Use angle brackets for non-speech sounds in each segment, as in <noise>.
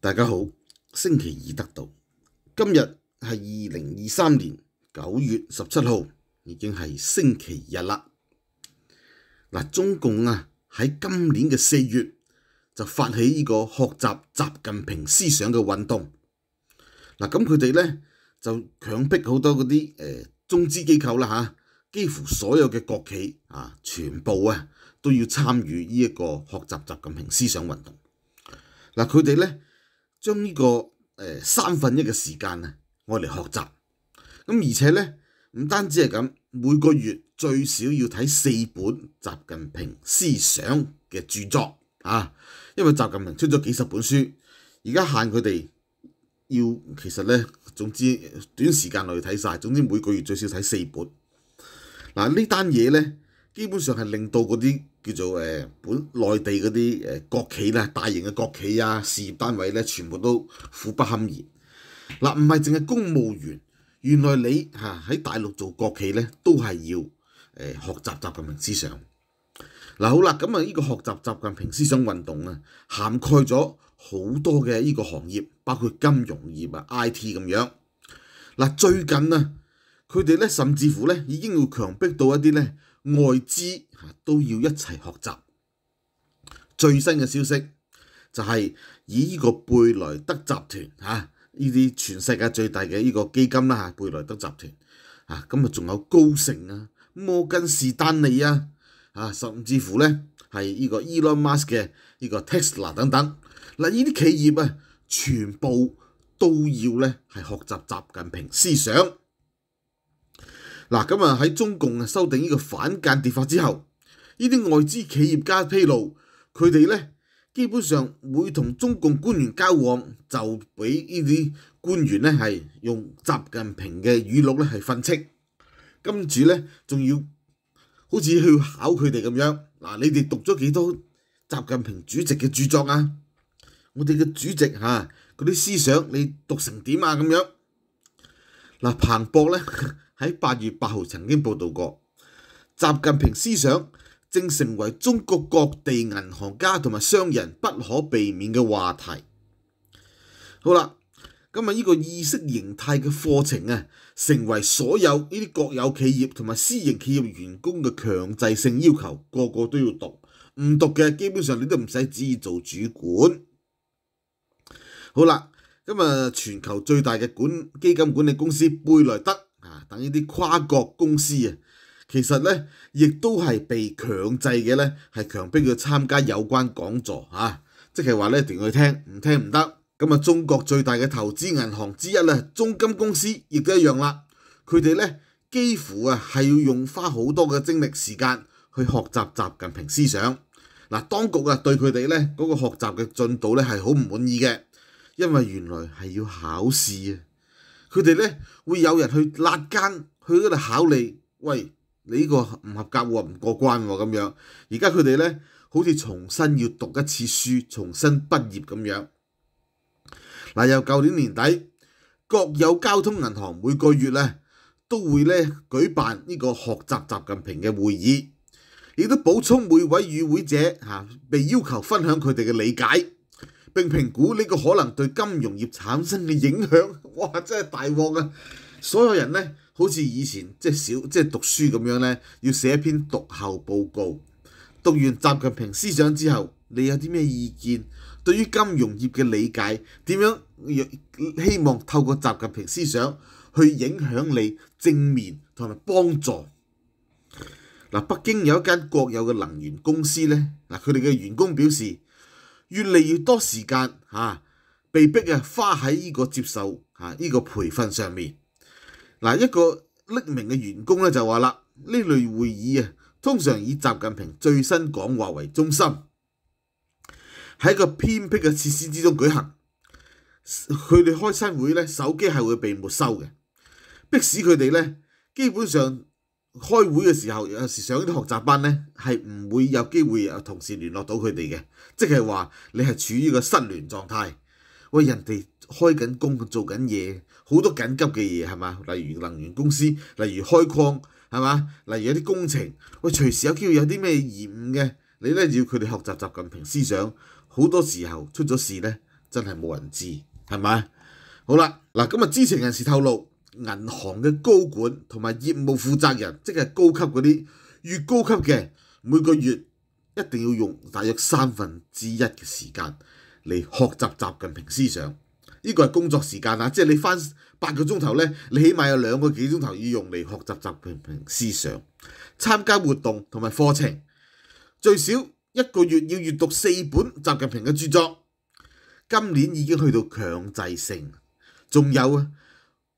大家好，星期二得到今日系二零二三年九月十七号，已经系星期日啦。嗱，中共啊喺今年嘅四月就发起呢个学习习近平思想嘅运动。嗱，咁佢哋咧就强迫好多嗰啲诶中资机构啦吓，几乎所有嘅国企啊，全部啊都要参与呢一个学习习近平思想运动。嗱，佢哋咧。将呢個誒三分一嘅時間啊，我嚟學習。咁而且咧，唔單止係咁，每個月最少要睇四本習近平思想嘅著作啊。因為習近平出咗幾十本書，而家限佢哋要其實咧，總之短時間內睇曬。總之每個月最少睇四本。嗱呢單嘢咧。基本上係令到嗰啲叫做誒本內地嗰啲誒國企咧、大型嘅國企啊、事業單位咧，全部都苦不堪言。嗱，唔係淨係公務員，原來你嚇喺大陸做國企咧，都係要誒學習習近平思想。嗱，好啦，咁啊，呢個學習習近平思想運動啊，涵蓋咗好多嘅呢個行業，包括金融業啊、I T 咁樣。嗱，最近啊，佢哋咧甚至乎咧已經要強迫到一啲咧。外資都要一齊學習最新嘅消息，就係以呢個貝萊德集團嚇，呢啲全世界最大嘅呢個基金啦嚇，貝萊德集團啊，咁啊仲有高盛啊、摩根士丹利啊，啊甚至乎咧係呢個 Elon Musk 嘅呢個 Tesla 等等，嗱呢啲企業啊全部都要咧係學習習近平思想。嗱，咁啊喺中共啊修订呢個反間谍法之後，呢啲外資企業家披露佢哋咧，基本上會同中共官員交往，就俾呢啲官員咧係用習近平嘅語錄咧係训斥。跟住咧仲要好似去考佢哋咁樣，嗱你哋讀咗幾多習近平主席嘅著作啊？我哋嘅主席吓，嗰啲思想你讀成點啊咁樣？嗱彭博咧。喺八月八号曾经报道过，习近平思想正成为中国各地银行家同埋商人不可避免嘅话题。好啦，今日呢个意识形态嘅课程啊，成为所有呢啲国有企业同埋私营企业员工嘅强制性要求，个个都要读，唔读嘅基本上你都唔使旨意做主管。好啦，今日全球最大嘅管基金管理公司贝莱德。等呢啲跨國公司啊，其實咧亦都係被強制嘅咧，係強迫佢參加有關講座嚇，即係話咧一定要聽，唔聽唔得。咁啊，中國最大嘅投資銀行之一咧，中金公司亦都一樣啦。佢哋咧幾乎啊係要用花好多嘅精力時間去學習習近平思想。嗱，當局啊對佢哋咧嗰個學習嘅進度咧係好唔滿意嘅，因為原來係要考試啊。佢哋咧會有人去辣更去嗰度考你。喂，你呢個唔合格喎，唔過關喎咁樣。而家佢哋咧好似重新要讀一次書，重新畢業咁樣。嗱，由舊年年底，國有交通銀行每個月咧都會咧舉辦呢個學習習近平嘅會議，亦都補充每位與會者嚇被要求分享佢哋嘅理解。并評估呢個可能對金融業產生嘅影響，<laughs> 哇！真係大鑊啊！所有人咧，好似以前即係小即係讀書咁樣咧，要寫一篇讀後報告。讀完習近平思想之後，你有啲咩意見？對於金融業嘅理解點樣？希望透過習近平思想去影響你正面同埋幫助。嗱，北京有一間國有嘅能源公司咧，嗱佢哋嘅員工表示。越嚟越多時間嚇，被逼嘅花喺呢個接受嚇呢個培訓上面。嗱，一個匿名嘅員工咧就話啦，呢類會議啊，通常以習近平最新講話為中心，喺個偏僻嘅設施之中舉行。佢哋開新會咧，手機係會被沒收嘅，迫使佢哋咧基本上。開會嘅時候，有時上啲學習班咧，係唔會有機會同時聯絡到佢哋嘅，即係話你係處於個失聯狀態。喂，人哋開緊工做緊嘢，好多緊急嘅嘢係嘛？例如能源公司，例如開礦係嘛？例如啲工程，喂，隨時有會有啲咩疑誤嘅，你咧要佢哋學習習近平思想，好多時候出咗事咧，真係冇人知，係咪？好啦，嗱，今日知情人士透露。銀行嘅高管同埋業務負責人，即係高級嗰啲，越高級嘅每個月一定要用大約三分之一嘅時間嚟學習習近平思想。呢個係工作時間啊，即係你翻八個鐘頭咧，你起碼有兩個幾鐘頭要用嚟學習習近平思想、參加活動同埋課程。最少一個月要閱讀四本習近平嘅著作。今年已經去到強制性，仲有啊。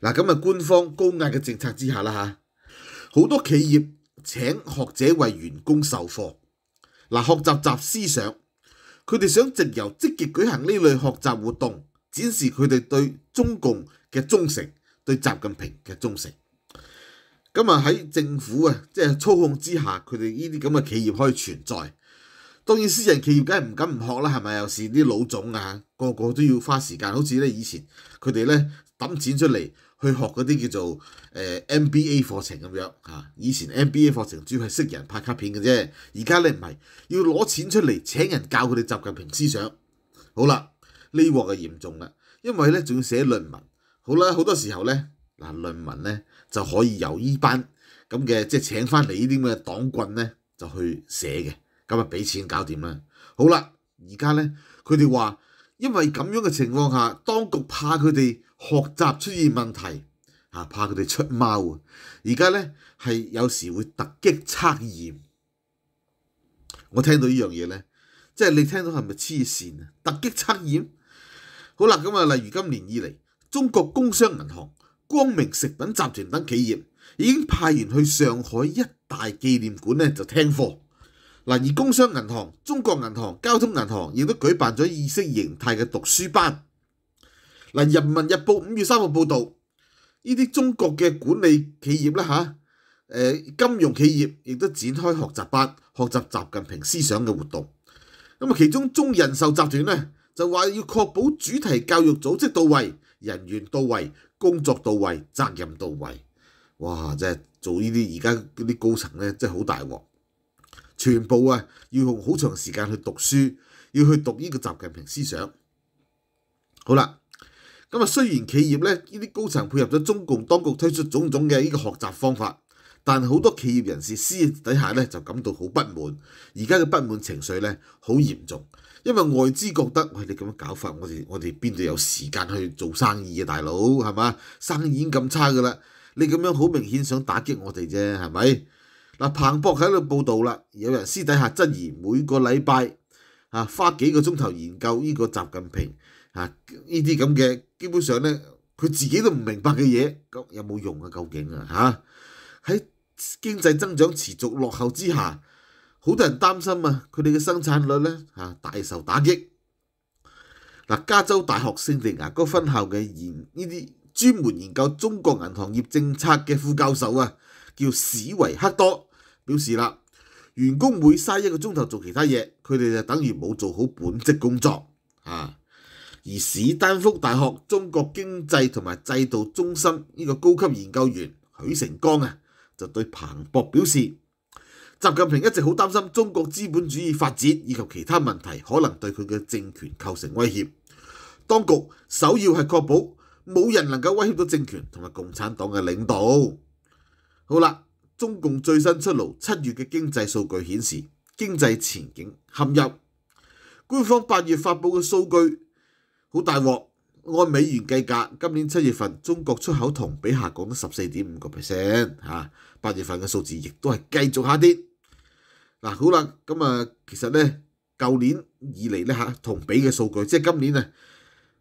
嗱，咁啊，官方高壓嘅政策之下啦嚇，好多企業請學者為員工授課，嗱，學習集思想，佢哋想藉由積極舉行呢類學習活動，展示佢哋對中共嘅忠誠，對習近平嘅忠誠。咁啊喺政府啊，即係操控之下，佢哋呢啲咁嘅企業可以存在。當然，私人企業梗係唔敢唔學啦，係咪？又是啲老總啊，個個都要花時間，好似咧以前佢哋咧揼錢出嚟。去學嗰啲叫做 MBA 課程咁樣以前 MBA 課程主要係識人拍卡片嘅啫，而家你唔係要攞錢出嚟請人教佢哋習近平思想。好啦，呢鑊就嚴重啦，因為咧仲要寫論文。好啦，好多時候咧嗱論文咧就可以由依班咁嘅即係請翻嚟呢啲咁嘅黨棍咧就去寫嘅，咁啊俾錢搞掂啦。好啦，而家咧佢哋話，因為咁樣嘅情況下，當局怕佢哋。學習出現問題，啊，怕佢哋出貓而家咧係有時會突擊測驗，我聽到呢樣嘢咧，即係你聽到係咪黐線啊？突擊測驗，好啦，咁啊，例如今年以嚟，中國工商銀行、光明食品集團等企業已經派員去上海一大紀念館咧就聽課，嗱而工商銀行、中國銀行、交通銀行亦都舉辦咗意識形態嘅讀書班。嗱，《人民日報》五月三號報導，呢啲中國嘅管理企業啦，嚇，誒金融企業亦都展開學習班、學習習近平思想嘅活動。咁啊，其中中人壽集團咧就話要確保主題教育組織到位、人員到位、工作到位、責任到位。哇！即係做呢啲而家嗰啲高層咧，真係好大鑊，全部啊要用好長時間去讀書，要去讀呢個習近平思想。好啦。咁啊，雖然企業咧，呢啲高層配合咗中共當局推出種種嘅呢個學習方法，但好多企業人士私底下咧就感到好不滿。而家嘅不滿情緒咧好嚴重，因為外資覺得，喂你咁樣搞法，我哋我哋邊度有時間去做生意啊，大佬係嘛？生意已經咁差噶啦，你咁樣好明顯想打擊我哋啫，係咪？嗱，彭博喺度報道啦，有人私底下質疑每個禮拜啊花幾個鐘頭研究呢個習近平。啊！呢啲咁嘅基本上咧，佢自己都唔明白嘅嘢，咁有冇用啊？究竟啊，吓喺經濟增長持續落後之下，好多人擔心啊，佢哋嘅生產率咧嚇大受打擊。嗱，加州大學聖地牙哥分校嘅研呢啲專門研究中國銀行業政策嘅副教授啊，叫史維克多表示啦，員工每嘥一個鐘頭做其他嘢，佢哋就等於冇做好本職工作啊。而史丹福大學中國經濟同埋制度中心呢個高級研究員許成剛啊，就對彭博表示：，習近平一直好擔心中國資本主義發展以及其他問題可能對佢嘅政權構成威脅。當局首要係確保冇人能夠威脅到政權同埋共產黨嘅領導。好啦，中共最新出爐七月嘅經濟數據顯示經濟前景陷入官方八月發布嘅數據。好大鑊，按美元計價，今年七月份中國出口同比下降十四點五個 percent，嚇，八月份嘅數字亦都係繼續下跌。嗱，好啦，咁啊，其實咧，舊年以嚟咧嚇同比嘅數據，即係今年啊，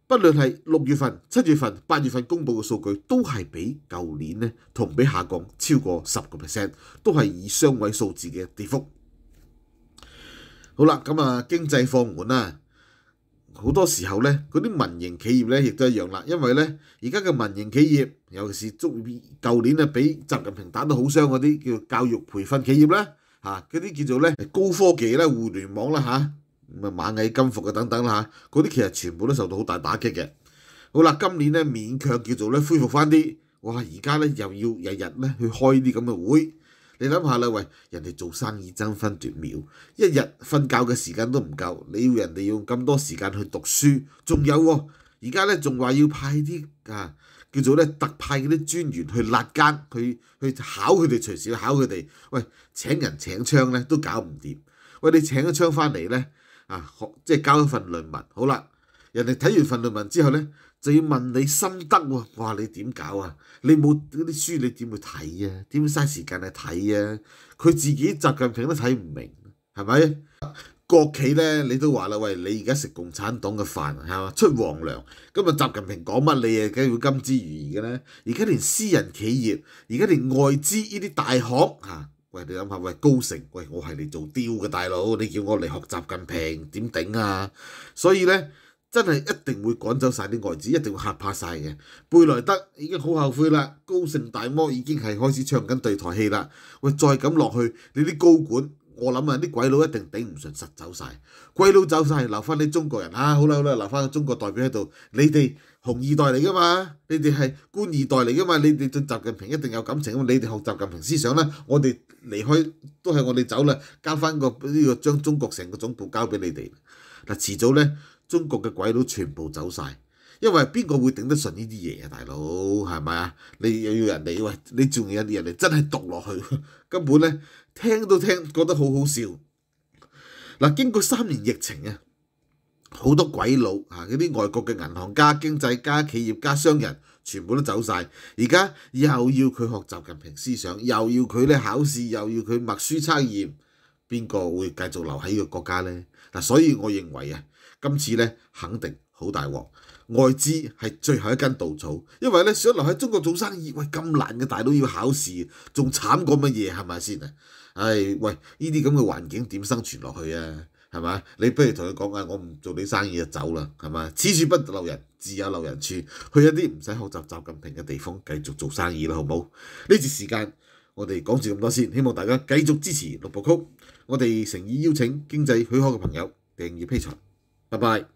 不論係六月份、七月份、八月份公佈嘅數據，都係比舊年咧同比下降超過十個 percent，都係以雙位數字嘅跌幅。好啦，咁啊，經濟放緩啦。好多時候咧，嗰啲民營企業咧亦都一樣啦，因為咧而家嘅民營企業，尤其是足舊年啊，俾習近平打到好傷嗰啲叫教育培訓企業啦，嚇嗰啲叫做咧高科技咧互聯網啦嚇，咁啊螞蟻金服啊等等啦嚇，嗰啲其實全部都受到好大打擊嘅。好啦，今年咧勉強叫做咧恢復翻啲，哇！而家咧又要日日咧去開啲咁嘅會。你諗下啦，喂，人哋做生意爭分奪秒，一日瞓覺嘅時間都唔夠，你要人哋用咁多時間去讀書，仲有喎，而家咧仲話要派啲啊叫做咧特派嗰啲專員去辣監，去去考佢哋，隨時考佢哋。喂，請人請槍咧都搞唔掂。喂，你請咗槍翻嚟咧，啊，即係交一份論文，好啦。人哋睇完份論文之後咧，就要問你心得喎。我話你點搞啊？你冇嗰啲書，你點會睇啊？點嘥時間去睇啊？佢自己習近平都睇唔明，係咪？國企咧，你都話啦，喂，你而家食共產黨嘅飯係嘛？出皇糧，今日習近平講乜，你啊，梗要會金枝如葉嘅咧。而家連私人企業，而家連外資呢啲大行嚇，喂你諗下，喂高盛，喂我係嚟做雕嘅大佬，你叫我嚟學習近平點頂啊？所以咧。真係一定會趕走曬啲外資，一定會嚇怕曬嘅。貝萊德已經好後悔啦，高盛大摩已經係開始唱緊對台戲啦。我再咁落去，你啲高管，我諗啊，啲鬼佬一定頂唔順，實走曬。鬼佬走曬，留翻啲中國人啊！好啦好啦，留翻中國代表喺度。你哋紅二代嚟噶嘛？你哋係官二代嚟噶嘛？你哋對習近平一定有感情啊嘛？你哋學習近平思想啦。我哋離開都係我哋走啦，交翻個呢個將中國成個總部交俾你哋。嗱，遲早咧～中國嘅鬼佬全部走曬，因為邊個會頂得順呢啲嘢啊？大佬係咪啊？你又要人哋喂，你，仲有啲人哋真係讀落去 <laughs> 根本咧，聽都聽覺得好好笑嗱。經過三年疫情啊，好多鬼佬啊，嗰啲外國嘅銀行家、經濟家、企業家、商人全部都走晒，而家又要佢學習近平思想，又要佢咧考試，又要佢默書測驗，邊個會繼續留喺呢個國家呢？嗱？所以我認為啊～今次咧肯定好大鑊，外資係最後一根稻草，因為咧想留喺中國做生意，喂咁難嘅大佬要考試，仲慘過乜嘢係咪先啊？唉，喂，呢啲咁嘅環境點生存落去啊？係嘛？你不如同佢講啊，我唔做你生意就走啦，係嘛？此處不留人，自有留人處，去一啲唔使學習習近平嘅地方繼續做生意啦，好唔好？呢段時間我哋講住咁多先，希望大家繼續支持六部曲，我哋誠意邀請經濟許可嘅朋友訂閱批財。Bye bye.